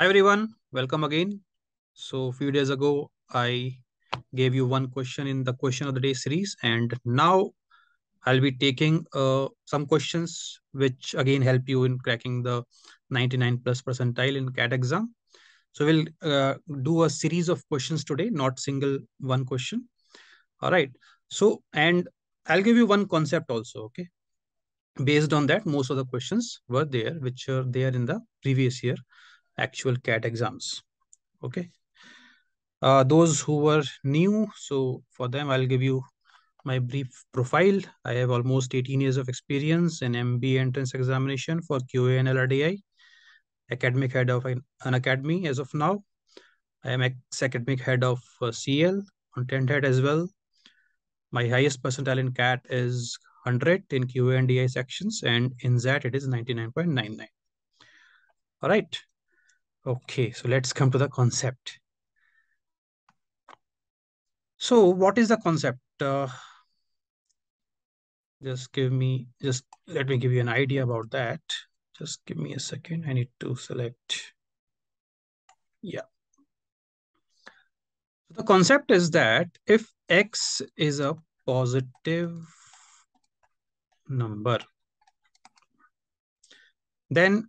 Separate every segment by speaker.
Speaker 1: Hi everyone, welcome again. So a few days ago, I gave you one question in the question of the day series and now I'll be taking uh, some questions which again help you in cracking the 99 plus percentile in CAT exam. So we'll uh, do a series of questions today, not single one question. All right. So, and I'll give you one concept also, okay? Based on that, most of the questions were there, which are there in the previous year actual CAT exams. Okay. Uh, those who were new, so for them, I'll give you my brief profile. I have almost 18 years of experience in MB entrance examination for QA and LRDI, academic head of an, academy as of now. I am ex-academic head of uh, CL, content head as well. My highest percentile in CAT is 100 in QA and DI sections, and in that it is 99.99. All right. Okay, so let's come to the concept. So what is the concept? Uh, just give me, just let me give you an idea about that. Just give me a second. I need to select. Yeah. The concept is that if X is a positive number, then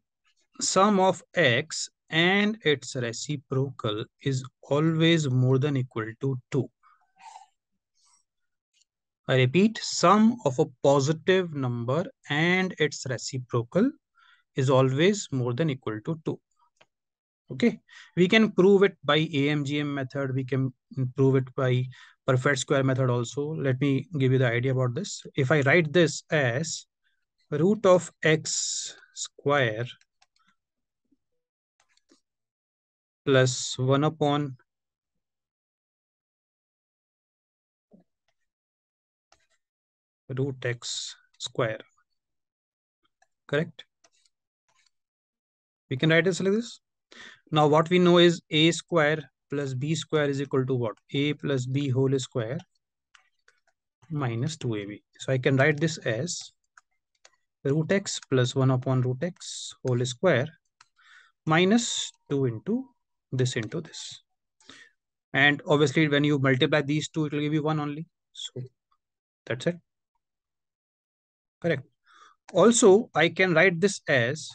Speaker 1: sum of X and its reciprocal is always more than equal to 2. I repeat, sum of a positive number and its reciprocal is always more than equal to 2. Okay, we can prove it by AMGM method. We can prove it by perfect square method also. Let me give you the idea about this. If I write this as root of x square plus 1 upon root x square. Correct? We can write this like this. Now what we know is a square plus b square is equal to what? a plus b whole square minus 2ab. So I can write this as root x plus 1 upon root x whole square minus 2 into this into this. And obviously, when you multiply these two, it will give you one only. So that's it. Correct. Also, I can write this as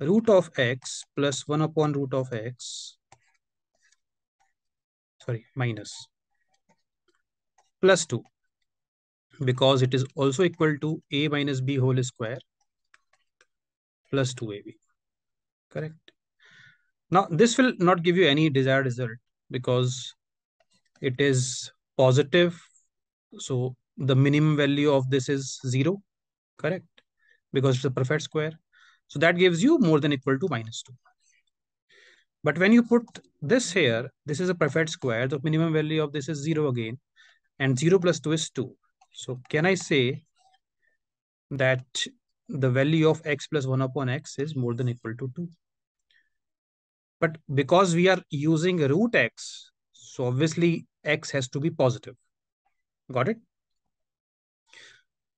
Speaker 1: root of x plus 1 upon root of x. Sorry, 2. Because it is also equal to a minus b whole square plus 2ab. Correct. Now, this will not give you any desired result because it is positive. So the minimum value of this is zero, correct? Because it's a perfect square. So that gives you more than equal to minus two. But when you put this here, this is a perfect square. The minimum value of this is zero again. And zero plus two is two. So can I say that the value of x plus one upon x is more than equal to two? But because we are using root x, so obviously x has to be positive. Got it?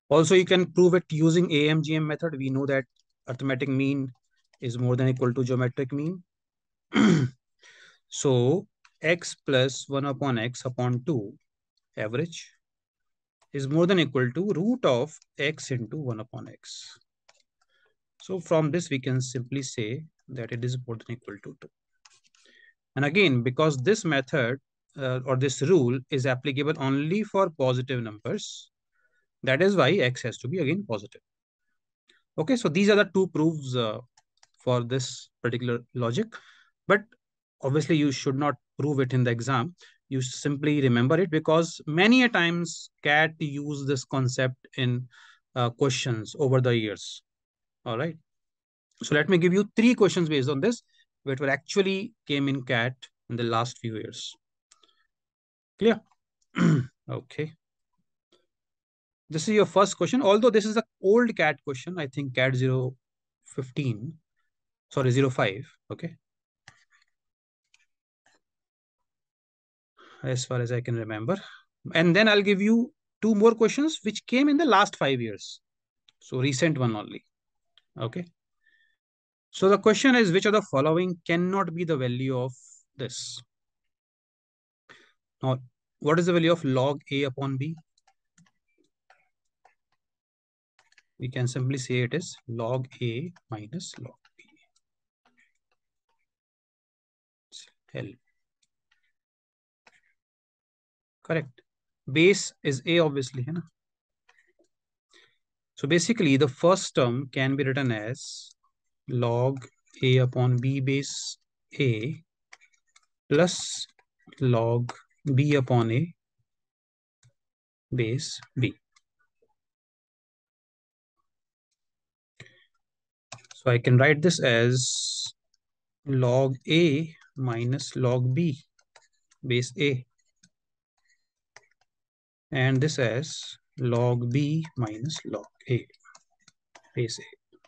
Speaker 1: Also, you can prove it using AMGM method. We know that arithmetic mean is more than equal to geometric mean. so x plus 1 upon x upon 2 average is more than equal to root of x into 1 upon x. So from this, we can simply say that it is more than equal to 2. And again, because this method uh, or this rule is applicable only for positive numbers, that is why x has to be again positive. Okay, so these are the two proofs uh, for this particular logic. But obviously you should not prove it in the exam. You simply remember it because many a times CAT use this concept in uh, questions over the years. All right. So let me give you three questions based on this, which were actually came in CAT in the last few years. Clear? okay. This is your first question. Although this is an old CAT question, I think CAT 015, sorry, 05, okay? As far as I can remember. And then I'll give you two more questions which came in the last five years. So recent one only, okay? So the question is, which of the following cannot be the value of this? Now, what is the value of log A upon B? We can simply say it is log A minus log B. It's L. Correct. Base is A obviously. So basically, the first term can be written as log a upon b base a plus log b upon a base b. So I can write this as log a minus log b base a and this as log b minus log a base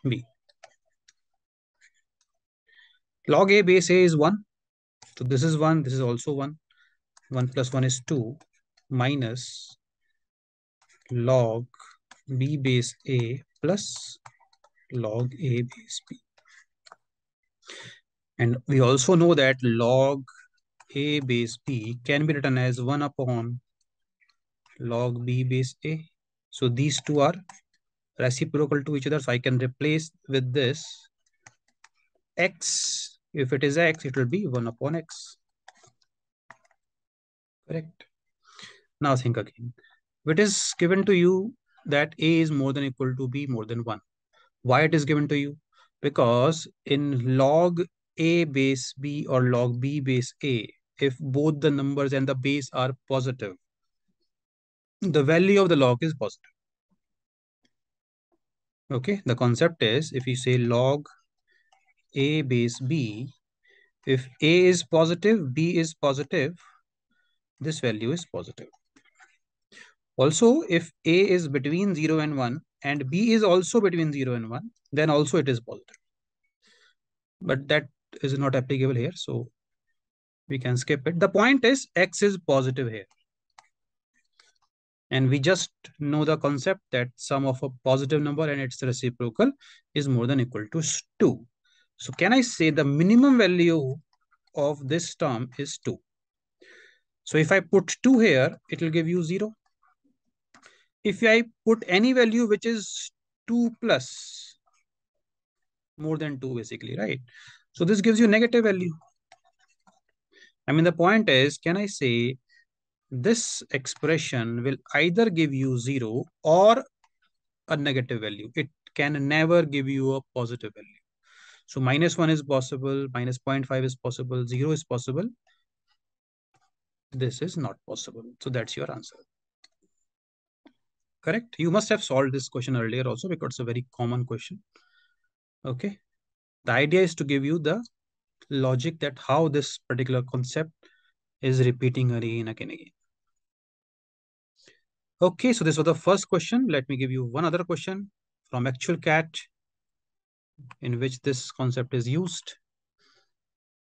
Speaker 1: a b. Log A base A is 1. So this is 1. This is also 1. 1 plus 1 is 2 minus log B base A plus log A base B. And we also know that log A base B can be written as 1 upon log B base A. So these two are reciprocal to each other. So I can replace with this x if it is x, it will be 1 upon x. Correct. Now think again. it is given to you that a is more than equal to b more than 1. Why it is given to you? Because in log a base b or log b base a, if both the numbers and the base are positive, the value of the log is positive. Okay, the concept is if you say log a base B. If A is positive, B is positive, this value is positive. Also, if A is between 0 and 1 and B is also between 0 and 1, then also it is positive. But that is not applicable here, so we can skip it. The point is X is positive here. And we just know the concept that sum of a positive number and its reciprocal is more than equal to 2. So can I say the minimum value of this term is 2? So if I put 2 here, it will give you 0. If I put any value which is 2 plus, more than 2 basically, right? So this gives you negative value. I mean, the point is, can I say this expression will either give you 0 or a negative value. It can never give you a positive value. So minus 1 is possible, minus 0.5 is possible, 0 is possible. This is not possible. So that's your answer. Correct? You must have solved this question earlier also because it's a very common question. Okay. The idea is to give you the logic that how this particular concept is repeating again and again. again. Okay, so this was the first question. Let me give you one other question from actual cat in which this concept is used.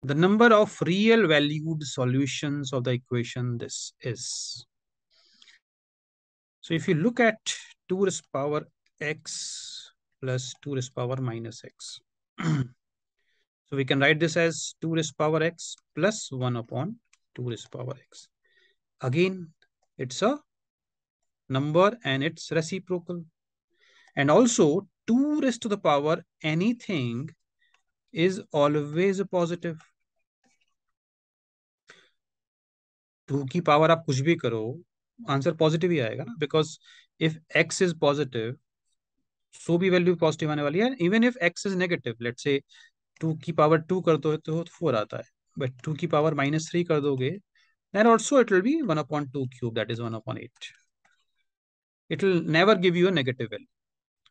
Speaker 1: The number of real valued solutions of the equation this is. So if you look at 2 raised power x plus 2 raised power minus x. so we can write this as 2 raised power x plus 1 upon 2 raised power x. Again, it's a number and it's reciprocal. And also 2 raised to the power anything is always a positive. Two की power आप कुछ भी करो answer positive ही आएगा ना because if x is positive so भी value positive आने वाली है even if x is negative let say two की पावर टू कर दो तो फोर आता है बट टू की पावर माइनस थ्री कर दोगे then also it will be one upon two cube that is one upon eight it will never give you a negative value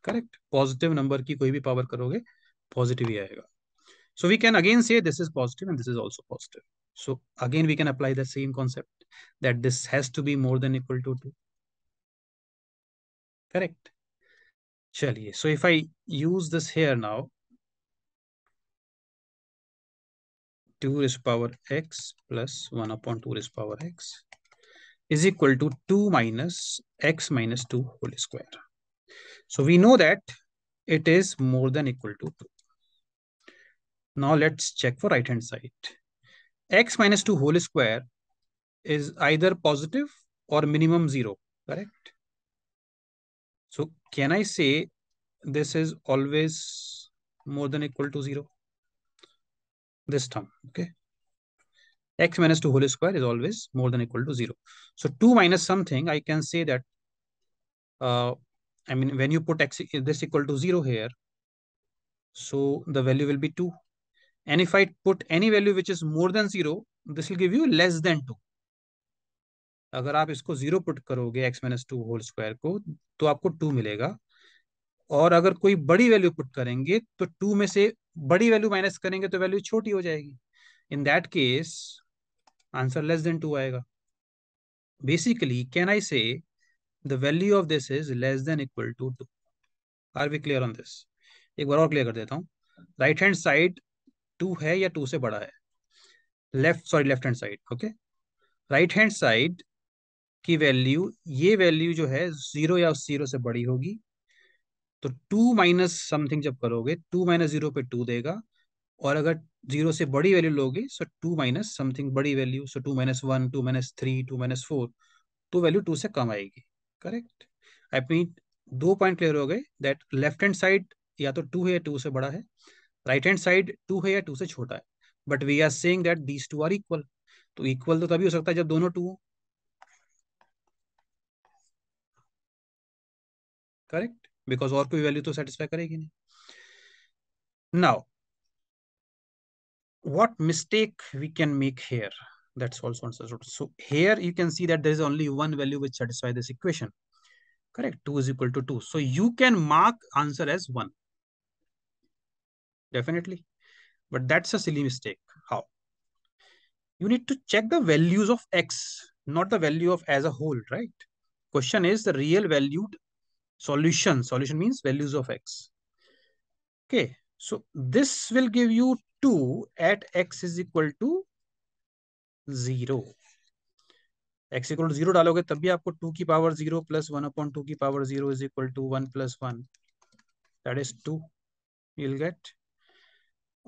Speaker 1: Correct. Positive number की कोई भी power करोगे positive ही आएगा so we can again say this is positive and this is also positive so again we can apply the same concept that this has to be more than equal to 2 correct chaliye so if i use this here now 2 raised power x plus 1 upon 2 raised power x is equal to 2 minus x minus 2 whole square so we know that it is more than equal to 2. Now let's check for right hand side. x minus 2 whole square is either positive or minimum 0, correct? So can I say this is always more than equal to 0? This term, okay? x minus 2 whole square is always more than equal to 0. So 2 minus something, I can say that uh, I mean, when you put x this equal to zero here, so the value will be two. And if I put any value which is more than zero, this will give you less than two. अगर आप इसको zero put करोगे x minus two whole square को तो आपको to मिलेगा और अगर कोई बड़ी वैल्यू पुट करेंगे तो टू में से बड़ी वैल्यू माइनस करेंगे तो वैल्यू छोटी हो जाएगी in that case answer less than two आएगा basically can I say the value of this is less than equal to two are we clear on this एक बार और क्लियर कर देता हूँ राइट हैंड साइड टू है या to से बड़ा है left sorry left hand side okay right hand side की वैल्यू ये वैल्यू जो है जीरो या जीरो से बड़ी होगी तो टू माइनस समथिंग जब करोगे टू माइनस जीरो पे टू देगा और अगर जीरो से बड़ी वैल्यू लोगे सो टू माइनस समथिंग बड़ी value so two minus one two minus three two minus four तो वैल्यू टू से कम आएगी करेक्ट आई मीन दो पॉइंट क्लियर हो गए दैट लेफ्ट हैंड साइड या तो टू है या टू से बड़ा है राइट हैंड साइड टू है या टू से छोटा है but we are saying that these two are equal तो इक्वल तो तभी हो सकता है जब दोनों टू हो करेक्ट बिकॉज और कोई वैल्यू तो सेटिस्फाई करेगी नहीं now what mistake we can make here That's also understood. So here you can see that there is only one value which satisfies this equation. Correct. 2 is equal to 2. So you can mark answer as 1. Definitely. But that's a silly mistake. How? You need to check the values of x, not the value of as a whole, right? Question is the real valued solution. Solution means values of x. Okay. So this will give you 2 at x is equal to zero x equal zero डालोगे तब भी आपको two की power zero plus one upon two की power zero is equal to one plus one that is two will get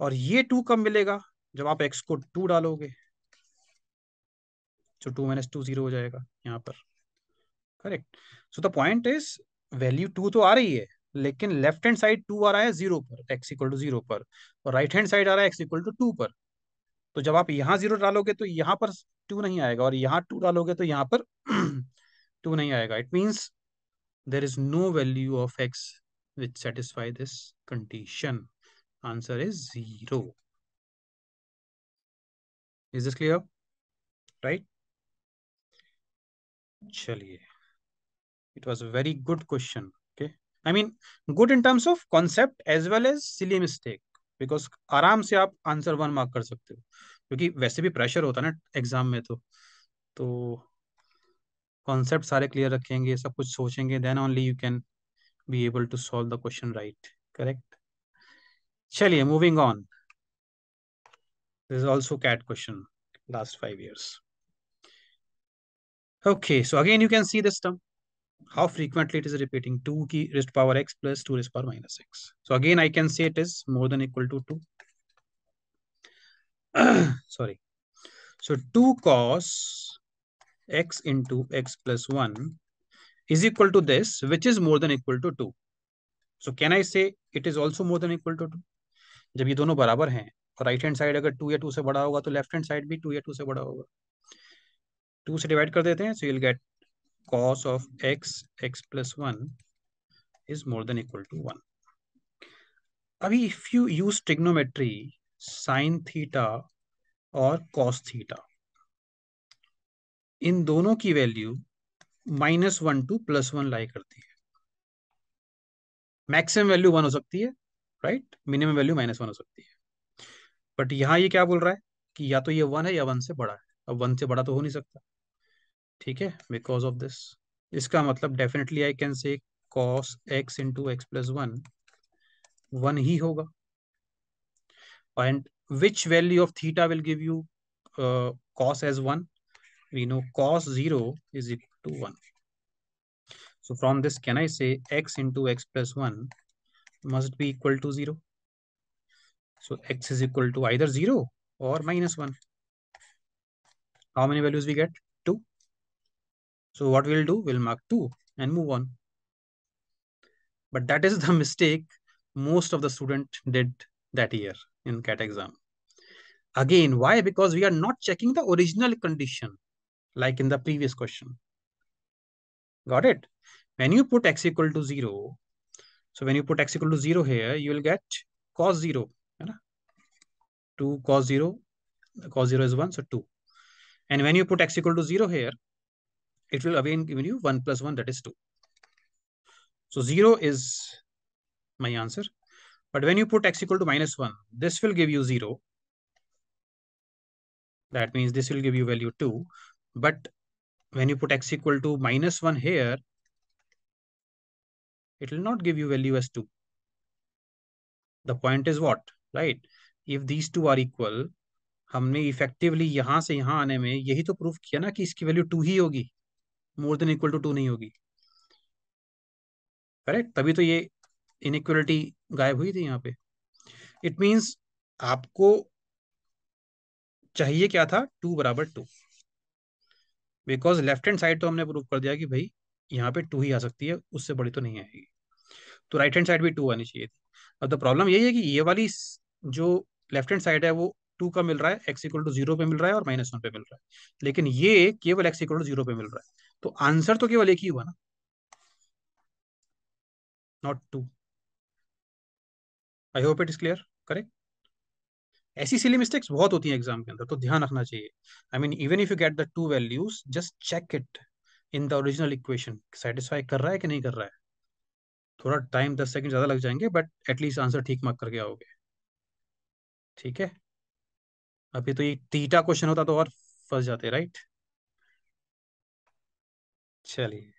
Speaker 1: और ये to कब मिलेगा जब आप एक्स को टू डालोगे तो टू माइनस टू जीरो हो जाएगा यहाँ पर correct so the point is value two तो आ रही है लेकिन लेफ्ट हैंड साइड टू आ रहा है जीरो पर एक्स इक्वल टू जीरो पर और राइट हैंड साइड आ रहा है एक्स इक्वल टू टू पर तो जब आप यहाँ जीरो डालोगे तो यहाँ पर टू नहीं आएगा और यहाँ टू डालोगे तो यहाँ पर टू नहीं आएगा it means there is no value of x which satisfy this condition answer is zero is this clear right चलिए it was a very good question okay I mean good in terms of concept as well as silly mistake because आराम से आप answer one mark कर सकते हो क्योंकि वैसे भी प्रेशर होता है ना एग्जाम में तो तो कॉन्सेप्ट सारे क्लियर रखेंगे सब कुछ सोचेंगे then only you can be able to solve the question right correct चलिए moving on this also CAT question last five years okay so again you can see this term how frequently it is repeating 2 key raised to power x plus 2 raised to power minus x. So again, I can say it is more than equal to 2. Sorry. So 2 cos x into x plus 1 is equal to this, which is more than equal to 2. So can I say it is also more than equal to 2? जब ये दोनों बराबर हैं और right hand side अगर two या से से बड़ा होगा तो लेफ्ट हैंड साइड भी two या से से बड़ा होगा से डिवाइड कर देते हैं so you'll get cos of x x plus 1 is more than equal to 1 abhi if you use trigonometry sin theta or cos theta इन दोनों की value minus one to plus one lie करती है maximum value one हो सकती है right minimum value minus one हो सकती है बट यहां ये क्या बोल रहा है कि या तो ये वन है या वन से बड़ा है अब वन से बड़ा तो हो नहीं सकता ठीक है बिकॉज ऑफ दिस इसका मतलब definitely I can say cos x into x plus one one ही होगा and which value of theta will give you cos as one we know cos zero is equal to one so from this can I say x into x plus one must be equal to zero so x is equal to either zero और minus one how many values we get So what we'll do, we'll mark 2 and move on. But that is the mistake most of the student did that year in CAT exam. Again, why? Because we are not checking the original condition like in the previous question. Got it? When you put x equal to 0, so when you put x equal to 0 here, you will get cos 0. Right? 2 cos 0, cos 0 is 1, so 2. And when you put x equal to 0 here, it will again give you 1 plus 1, that is 2. So 0 is my answer. But when you put x equal to minus 1, this will give you 0. That means this will give you value 2. But when you put x equal to minus 1 here, it will not give you value as 2. The point is what? Right? If these two are equal, हमने effectively यहां से यहां आने में यही तो proof किया ना कि इसकी ही होगी more than equal to two नहीं होगी करेक्ट तभी तो ये इनक्वलिटी गायब हुई थी यहाँ पे इट मीन्स आपको चाहिए क्या था टू बराबर two because left hand side तो हमने प्रूव कर दिया कि भाई यहाँ पे टू ही आ सकती है उससे बड़ी तो नहीं आएगी तो राइट हैंड साइड भी टू आनी चाहिए थी अब द प्रॉब्लम यही है कि ये वाली जो लेफ्ट हैंड साइड है वो टू का मिल रहा है एक्स इक्वल टू जीरो पे मिल रहा है और माइनस वन पे मिल रहा है लेकिन ये केवल एक्स इक्वल टू जीरो पे मिल रहा है तो आंसर तो केवल एक ही हुआ ना not two I hope it is clear correct ऐसी सिली मिस्टेक्स बहुत होती हैं एग्जाम के अंदर तो ध्यान रखना चाहिए I mean even if you get the two values just check it in the original equation satisfy कर रहा है कि नहीं कर रहा है थोड़ा टाइम दस सेकंड ज्यादा लग जाएंगे बट एटलीस्ट आंसर ठीक मार्क करके आओगे ठीक है अभी तो ये तीटा क्वेश्चन होता तो और फंस जाते राइट चलिए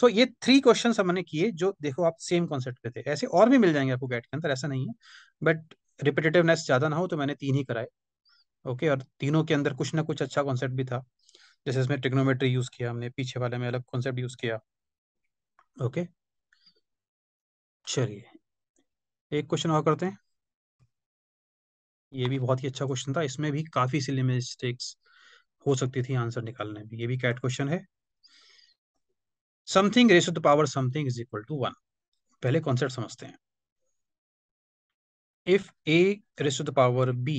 Speaker 1: सो so, ये थ्री क्वेश्चन हमने किए जो देखो आप सेम कॉन्सेप्ट पे थे ऐसे और भी मिल जाएंगे आपको गैट के अंदर ऐसा नहीं है बट रिपीटेटिवनेस ज्यादा ना हो तो मैंने तीन ही कराए ओके और तीनों के अंदर कुछ ना कुछ अच्छा कॉन्सेप्ट भी था जैसे इसमें ट्रिग्नोमेट्री यूज किया हमने पीछे वाले में अलग कॉन्सेप्ट यूज किया ओके चलिए एक क्वेश्चन और करते हैं ये भी बहुत ही अच्छा क्वेश्चन था इसमें भी काफी सिली मिस्टेक्स हो सकती थी आंसर निकालने में ये भी कैट क्वेश्चन है something ratio to power something is equal to one पहले कॉन्सेप्ट समझते हैं if a ratio to power b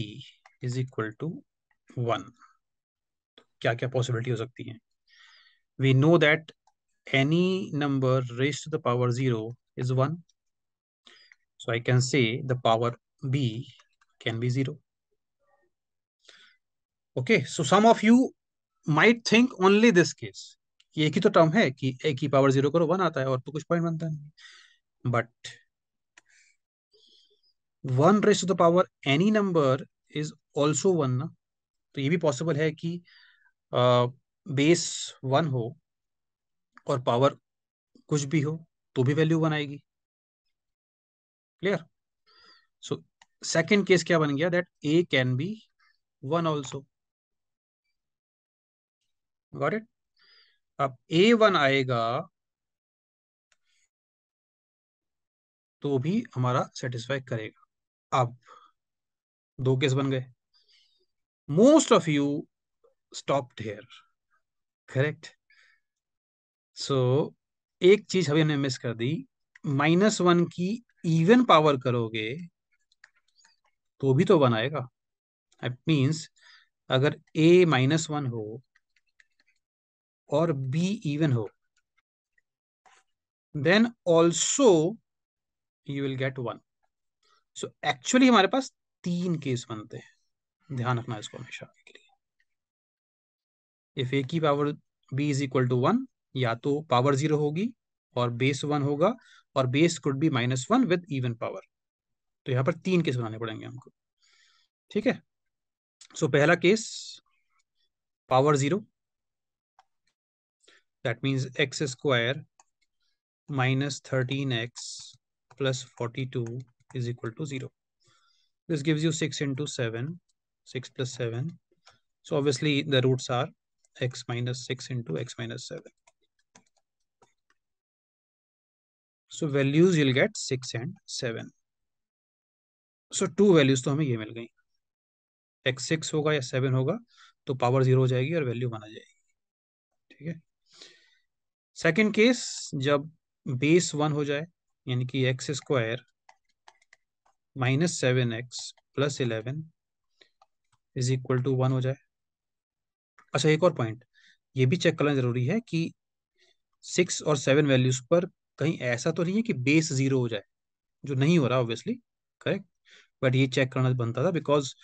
Speaker 1: is equal to one क्या क्या पॉसिबिलिटी हो सकती है we know that any number raised to the power 0 is 1. So I can say the power b can be 0. Okay, so some of you might think only this case. कि एक ही तो term है कि ए की power zero करो one आता है और तो कुछ पॉइंट बनता नहीं but one raise to the power any number is also one ना तो ये भी पॉसिबल है कि बेस बेस वन हो और पावर कुछ भी हो तो भी वैल्यू बनाएगी क्लियर सो सेकेंड केस क्या बन गया that a can be one also got it अब ए वन आएगा तो भी हमारा सेटिस्फाई करेगा अब दो केस बन गए most of you stop here correct so एक चीज अभी हमने मिस कर दी माइनस वन की इवन पावर करोगे तो भी तो वन आएगा मीन्स अगर ए माइनस वन हो और बी इवन हो then also you will get one so actually हमारे पास तीन केस बनते हैं ध्यान रखना इसको हमेशा के लिए इफ ए की power b is equal to one या तो पावर जीरो होगी और बेस वन होगा और base could be minus one with even power तो यहां पर तीन केस बनाने पड़ेंगे हमको ठीक है सो so, पहला case power zero That means x square minus 13x plus 42 is equal to 0. This gives you 6 into 7, 6 plus 7. So obviously the roots are x minus 6 into x minus 7. So values you'll get 6 and 7. so, two values. So हमें ये x six x six होगा या seven power 0 power zero हो जाएगी और value माना जाएगी second case जब बेस वन हो जाए यानी कि x square minus seven x plus eleven is equal to one हो जाए अच्छा एक और पॉइंट ये भी चेक करना जरूरी है कि सिक्स और सेवन वैल्यूज पर कहीं ऐसा तो नहीं है कि बेस जीरो हो जाए जो नहीं हो रहा ऑब्वियसली करेक्ट बट ये चेक करना बनता था बिकॉज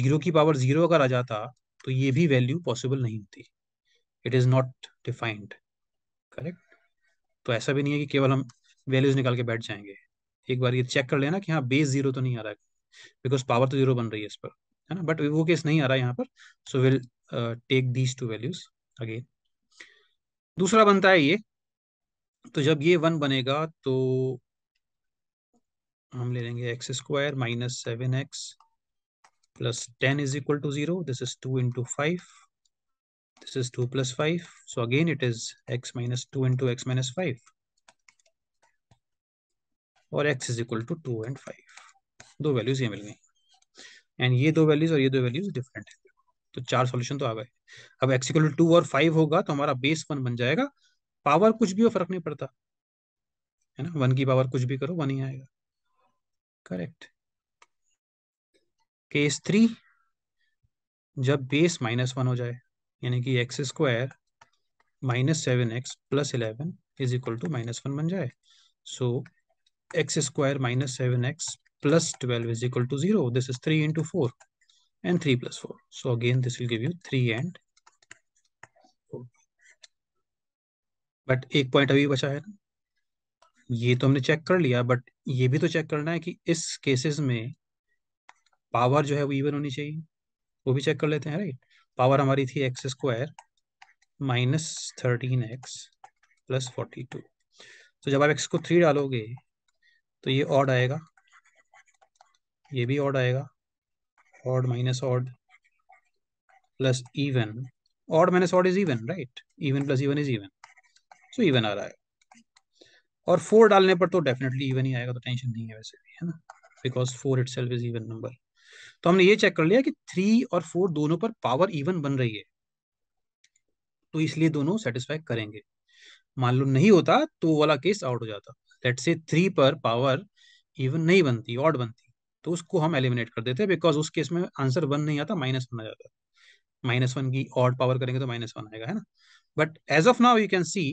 Speaker 1: जीरो की पावर जीरो अगर आ जाता तो ये भी वैल्यू पॉसिबल नहीं होती it is not defined correct तो ऐसा भी नहीं है कि केवल हम वैल्यूज निकाल के बैठ जाएंगे एक बार ये चेक कर लेना कि हाँ बेस जीरो तो नहीं आ रहा है बिकॉज पावर तो जीरो बन रही है इस पर है ना बट वो केस नहीं आ रहा है यहाँ पर so will take these two values again दूसरा बनता है ये तो जब ये वन बनेगा तो हम ले लेंगे x square minus seven x plus ten is equal to zero this is two into five This is 2 plus 5. So again, it is x minus 2 into x minus 5. Or x is equal to two and five Two values here will be. And these two values और these two values are different. तो चार solution तो आ गए अब x equal two और five होगा तो हमारा बेस वन बन जाएगा पावर कुछ भी हो फर्क नहीं पड़ता है ना वन की पावर कुछ भी करो वन ही आएगा करेक्ट केस थ्री जब बेस माइनस वन हो जाए यानी कि x square minus seven x plus eleven is equal to minus one बन जाए so x square minus seven x plus twelve is equal to zero this is three into four and three plus four so again this will give you three and but एक point अभी बचा है ना ये तो हमने check कर लिया बट ये भी तो चेक करना है कि इस केसेस में पावर जो है वो इवन होनी चाहिए वो भी चेक कर लेते हैं राइट पावर हमारी थी x square minus thirteen x plus forty two तो जब आप एक्स को थ्री डालोगे तो ये ऑड आएगा ये भी ऑड आएगा odd minus odd plus even odd minus odd is even right even plus even is even so even आ रहा है और फोर डालने पर तो डेफिनेटली इवन ही आएगा तो टेंशन नहीं है वैसे भी है ना because four itself is even number तो हमने ये चेक कर लिया कि थ्री और फोर दोनों पर पावर इवन बन रही है तो इसलिए दोनों सेटिस्फाई करेंगे मान लो नहीं होता तो वाला केस आउट हो जाता लेट से थ्री पर पावर इवन नहीं बनती ऑड बनती तो उसको हम एलिमिनेट कर देते बिकॉज उस केस में आंसर वन नहीं आता माइनस वन आ जाता माइनस वन की ऑड पावर करेंगे तो माइनस वन आएगा है ना but as of now you can see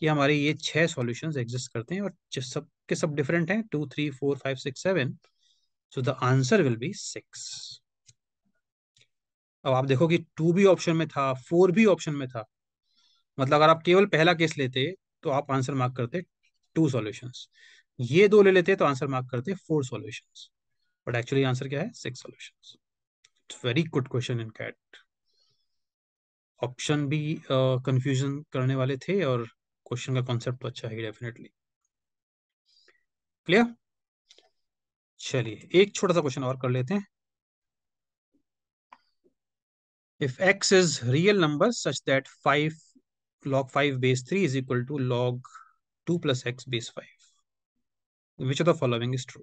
Speaker 1: कि हमारे ये छह सॉल्यूशंस एग्जिस्ट करते हैं और सब के सब डिफरेंट हैं two three four five six seven so the answer will be six अब आप देखो कि टू भी ऑप्शन में था फोर भी ऑप्शन में था मतलब अगर आप केवल पहला केस लेते तो आप आंसर मार्क करते टू सॉल्यूशंस ये दो ले लेते तो आंसर मार्क करते four solutions but actually answer क्या है six solutions it's very good question in CAT option भी कंफ्यूजन uh, करने वाले थे और क्वेश्चन का कॉन्सेप्ट तो अच्छा है डेफिनेटली क्लियर चलिए एक छोटा सा क्वेश्चन और कर लेते हैं if x is real number such that five log five base three is equal to log two plus x base five which of the following is true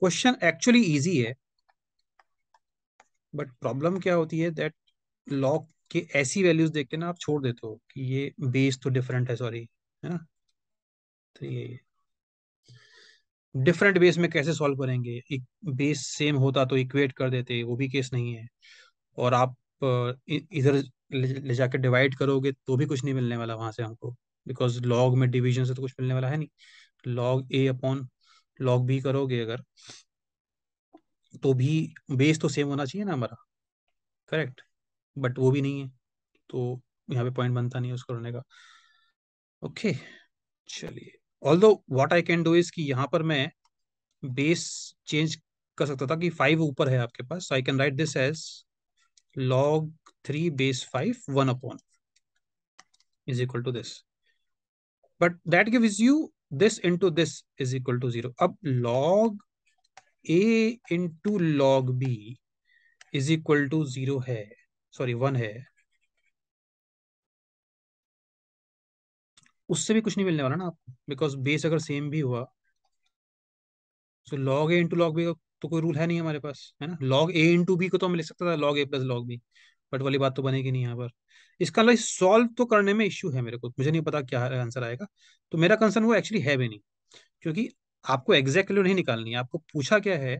Speaker 1: question actually easy है but problem क्या होती है that log के ऐसी values देख के ना आप छोड़ देते हो कि ये बेस तो डिफरेंट है सॉरी है ना तो ये डिफरेंट बेस में कैसे सॉल्व करेंगे एक बेस सेम होता तो इक्वेट कर देते वो भी केस नहीं है और आप इधर ले जाकर डिवाइड करोगे तो भी कुछ नहीं मिलने वाला वहां से हमको बिकॉज लॉग में डिवीजन से तो कुछ मिलने वाला है नहीं log a upon log b करोगे अगर तो भी बेस तो सेम होना चाहिए ना हमारा करेक्ट बट वो भी नहीं है तो यहाँ पे पॉइंट बनता नहीं है उसको करने का ओके चलिए although what I can do is कि यहाँ पर मैं बेस चेंज कर सकता था कि फाइव ऊपर है आपके पास so I can write this as log three base five one upon is equal to this but that gives you this into this is equal to zero अब log a into log b is equal to zero है sorry one है उससे भी कुछ नहीं मिलने वाला ना आपको बिकॉज बेस अगर सेम भी हुआ so log a into log b का तो कोई रूल है नहीं हमारे पास है ना लॉग ए इंटू बी को तो हम लिख सकता था log A plus log B but वाली बात तो बनेगी नहीं यहाँ पर इसका लाइक सॉल्व तो करने में इश्यू है मेरे को मुझे नहीं पता क्या आंसर आएगा तो मेरा कंसर्न वो एक्चुअली है भी नहीं क्योंकि आपको एग्जैक्ट वैल्यू नहीं निकालनी है आपको पूछा क्या है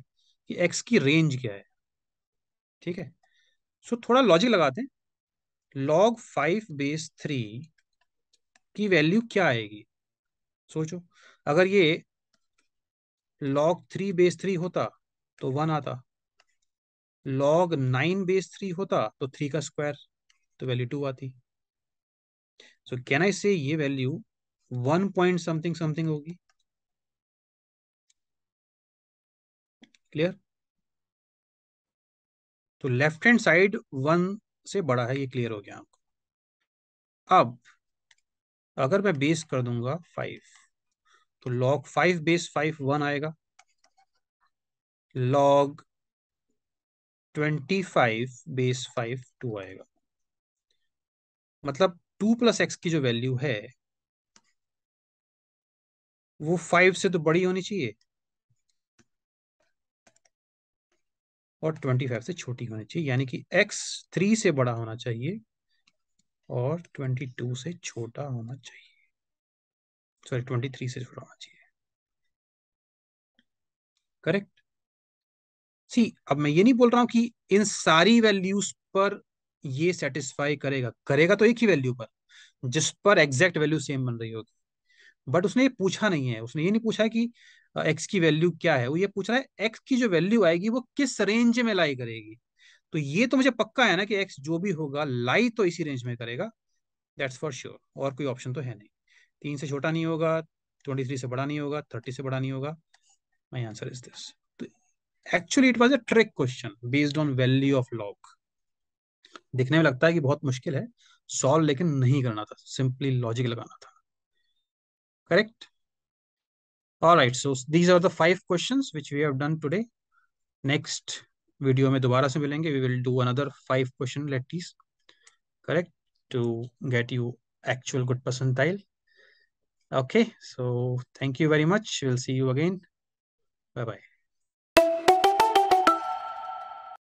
Speaker 1: कि एक्स की रेंज क्या है ठीक है सो so, थोड़ा लॉजिक लगाते हैं लॉग फाइव बेस थ्री की वैल्यू क्या आएगी सोचो अगर ये लॉग थ्री बेस थ्री होता तो वन आता लॉग नाइन बेस थ्री होता तो थ्री का स्क्वायर तो वैल्यू टू आती सो कैन आई से ये value one point something something होगी क्लियर तो लेफ्ट हैंड साइड वन से बड़ा है ये क्लियर हो गया आपको अब अगर मैं बेस कर दूंगा फाइव तो log five base five one आएगा log twenty five base five two आएगा मतलब टू प्लस एक्स की जो वैल्यू है वो फाइव से तो बड़ी होनी चाहिए और ट्वेंटी फाइव से छोटी होनी चाहिए यानी कि एक्स थ्री से बड़ा होना चाहिए और 22 से छोटा होना चाहिए सॉरी 23 से छोटा होना चाहिए करेक्ट सी अब मैं ये नहीं बोल रहा हूं कि इन सारी वैल्यूज पर ये सेटिस्फाई करेगा करेगा तो एक ही वैल्यू पर जिस पर एग्जैक्ट वैल्यू सेम बन रही होगी बट उसने ये पूछा नहीं है उसने ये नहीं पूछा कि एक्स uh, की वैल्यू क्या है वो ये पूछ रहा है एक्स की जो वैल्यू आएगी वो किस रेंज में लाई करेगी तो ये तो मुझे पक्का है ना कि एक्स जो भी होगा लाई तो इसी रेंज में करेगा दैट्स फॉर श्योर और कोई ऑप्शन तो है नहीं तीन से छोटा नहीं होगा ट्वेंटी थ्री से बड़ा नहीं होगा थर्टी से बड़ा नहीं होगा my answer is this actually it was a trick question based on value of log दिखने में लगता है कि बहुत मुश्किल है सॉल्व लेकिन नहीं करना था सिंपली लॉजिक लगाना था correct all right so these are the five question which we have done today next video में दोबारा से मिलेंगे we will do another five question latest correct to get you actual good person tile okay so thank you very much will see you again bye bye